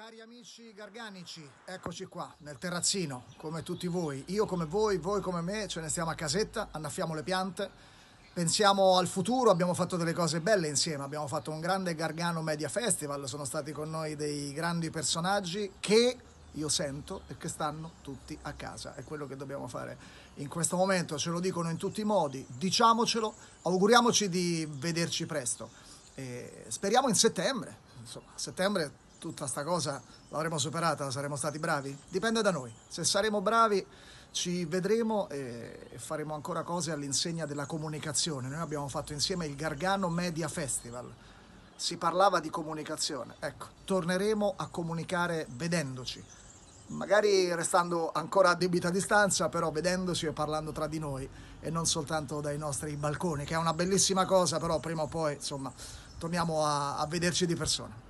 Cari amici garganici, eccoci qua nel terrazzino, come tutti voi, io come voi, voi come me, ce ne stiamo a casetta, annaffiamo le piante, pensiamo al futuro, abbiamo fatto delle cose belle insieme, abbiamo fatto un grande Gargano Media Festival, sono stati con noi dei grandi personaggi che io sento e che stanno tutti a casa, è quello che dobbiamo fare in questo momento, ce lo dicono in tutti i modi, diciamocelo, auguriamoci di vederci presto, e speriamo in settembre, insomma, settembre tutta questa cosa l'avremo superata, saremo stati bravi? Dipende da noi. Se saremo bravi ci vedremo e faremo ancora cose all'insegna della comunicazione. Noi abbiamo fatto insieme il Gargano Media Festival. Si parlava di comunicazione. Ecco, torneremo a comunicare vedendoci. Magari restando ancora a debita distanza, però vedendoci e parlando tra di noi e non soltanto dai nostri balconi, che è una bellissima cosa, però prima o poi, insomma, torniamo a, a vederci di persona.